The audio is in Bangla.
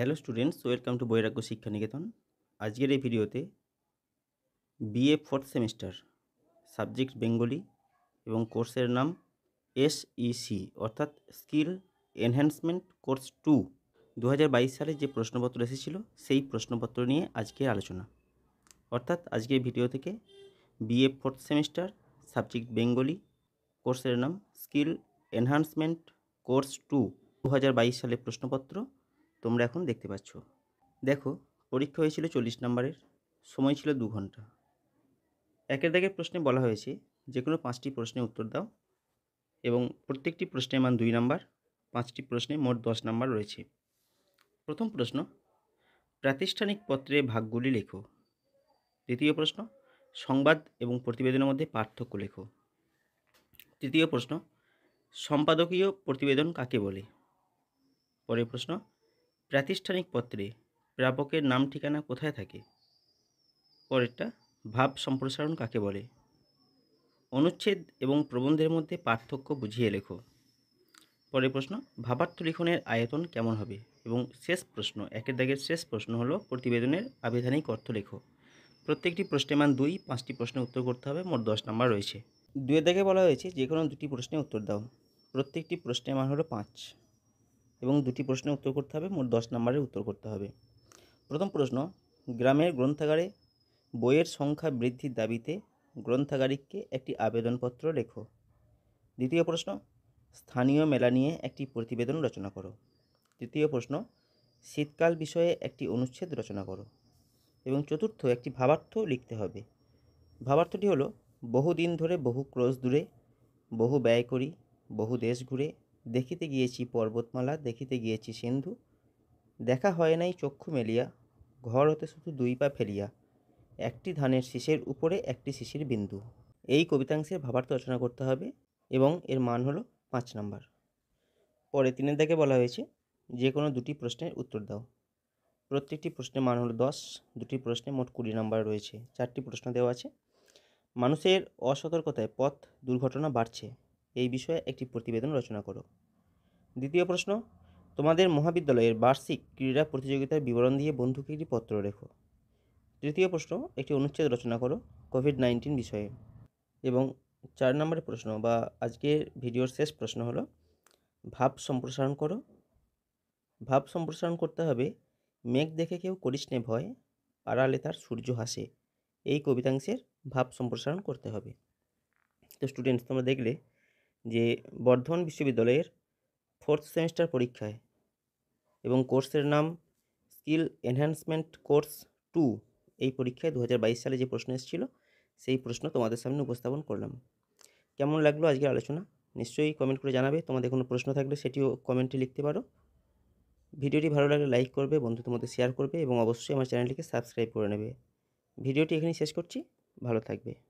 হ্যালো স্টুডেন্টস ওয়েলকাম টু বৈরাগ্য শিক্ষানিকেতন আজকের এই ভিডিওতে BA fourth semester subject Bengali এবং কোর্সের নাম এসইসি e অর্থাৎ স্কিল এনহ্যান্সমেন্ট কোর্স টু দু সালে যে প্রশ্নপত্র এসেছিল সেই প্রশ্নপত্র নিয়ে আজকে আলোচনা অর্থাৎ আজকের ভিডিও থেকে BA fourth semester subject Bengali কোর্সের নাম স্কিল এনহ্যান্সমেন্ট কোর্স টু দু সালে প্রশ্নপত্র তোমরা এখন দেখতে পাচ্ছ দেখো পরীক্ষা হয়েছিল চল্লিশ নম্বরের সময় ছিল দু ঘন্টা একের দাগের প্রশ্নে বলা হয়েছে যে কোনো পাঁচটি প্রশ্নে উত্তর দাও এবং প্রত্যেকটি প্রশ্নের মান দুই নাম্বার পাঁচটি প্রশ্নে মোট দশ নাম্বার রয়েছে প্রথম প্রশ্ন প্রাতিষ্ঠানিক পত্রে ভাগগুলি লেখো দ্বিতীয় প্রশ্ন সংবাদ এবং প্রতিবেদনের মধ্যে পার্থক্য লেখো তৃতীয় প্রশ্ন সম্পাদকীয় প্রতিবেদন কাকে বলে পরের প্রশ্ন প্রাতিষ্ঠানিক পত্রে প্রাপকের নাম ঠিকানা কোথায় থাকে পরেরটা ভাব সম্প্রসারণ কাকে বলে অনুচ্ছেদ এবং প্রবন্ধের মধ্যে পার্থক্য বুঝিয়ে লেখো পরের প্রশ্ন ভাবার্থ লিখনের আয়তন কেমন হবে এবং শেষ প্রশ্ন একের দাগের শেষ প্রশ্ন হলো প্রতিবেদনের আবেধানিক অর্থ লেখো প্রত্যেকটি প্রশ্নে মান দুই পাঁচটি প্রশ্নের উত্তর করতে হবে মোট দশ নাম্বার রয়েছে দুয়ের দাগে বলা হয়েছে যে কোনো দুটি প্রশ্নের উত্তর দাও প্রত্যেকটি প্রশ্নের মান হলো পাঁচ এবং দুটি প্রশ্নের উত্তর করতে হবে মোট দশ নম্বরের উত্তর করতে হবে প্রথম প্রশ্ন গ্রামের গ্রন্থাগারে বইয়ের সংখ্যা বৃদ্ধির দাবিতে গ্রন্থাগারিককে একটি আবেদনপত্র লেখো দ্বিতীয় প্রশ্ন স্থানীয় মেলা নিয়ে একটি প্রতিবেদন রচনা করো তৃতীয় প্রশ্ন শীতকাল বিষয়ে একটি অনুচ্ছেদ রচনা করো এবং চতুর্থ একটি ভাবার্থ লিখতে হবে ভাবার্থটি হলো বহুদিন ধরে বহু ক্রোশ দূরে বহু ব্যয় করি বহু দেশ ঘুরে দেখিতে গিয়েছি পর্বতমালা দেখিতে গিয়েছি সিন্ধু দেখা হয় নাই চক্ষু মেলিয়া ঘর হতে শুধু দুই পা ফেলিয়া একটি ধানের শিশের উপরে একটি শিশির বিন্দু এই কবিতাংশের ভাবার্থ রচনা করতে হবে এবং এর মান হলো পাঁচ নাম্বার পরে তিনের দাগে বলা হয়েছে যে কোনো দুটি প্রশ্নের উত্তর দাও প্রত্যেকটি প্রশ্নের মান হলো দশ দুটি প্রশ্নে মোট কুড়ি নাম্বার রয়েছে চারটি প্রশ্ন দেওয়া আছে মানুষের অসতর্কতায় পথ দুর্ঘটনা বাড়ছে এই বিষয়ে একটি প্রতিবেদন রচনা করো দ্বিতীয় প্রশ্ন তোমাদের মহাবিদ্যালয়ের বার্ষিক ক্রীড়া প্রতিযোগিতার বিবরণ দিয়ে বন্ধুকে একটি পত্র রেখো তৃতীয় প্রশ্ন একটি অনুচ্ছেদ রচনা করো কোভিড নাইন্টিন বিষয়ে এবং চার নম্বরের প্রশ্ন বা আজকের ভিডিওর শেষ প্রশ্ন হলো ভাব সম্প্রসারণ করো ভাব সম্প্রসারণ করতে হবে মেঘ দেখে কেউ করিস নে ভয় আড়ালে তার সূর্য হাসে এই কবিতাংশের ভাব সম্প্রসারণ করতে হবে তো স্টুডেন্টস তোমরা দেখলে যে বর্ধমান বিশ্ববিদ্যালয়ের ফোর্থ সেমিস্টার পরীক্ষায় এবং কোর্সের নাম স্কিল এনহ্যান্সমেন্ট কোর্স টু এই পরীক্ষায় দু সালে যে প্রশ্ন এসেছিল সেই প্রশ্ন তোমাদের সামনে উপস্থাপন করলাম কেমন লাগলো আজকের আলোচনা নিশ্চয়ই কমেন্ট করে জানাবে তোমাদের কোনো প্রশ্ন থাকলে সেটিও কমেন্টে লিখতে পারো ভিডিওটি ভালো লাগলে লাইক করবে বন্ধু মধ্যে শেয়ার করবে এবং অবশ্যই আমার চ্যানেলটিকে সাবস্ক্রাইব করে নেবে ভিডিওটি এখানেই শেষ করছি ভালো থাকবে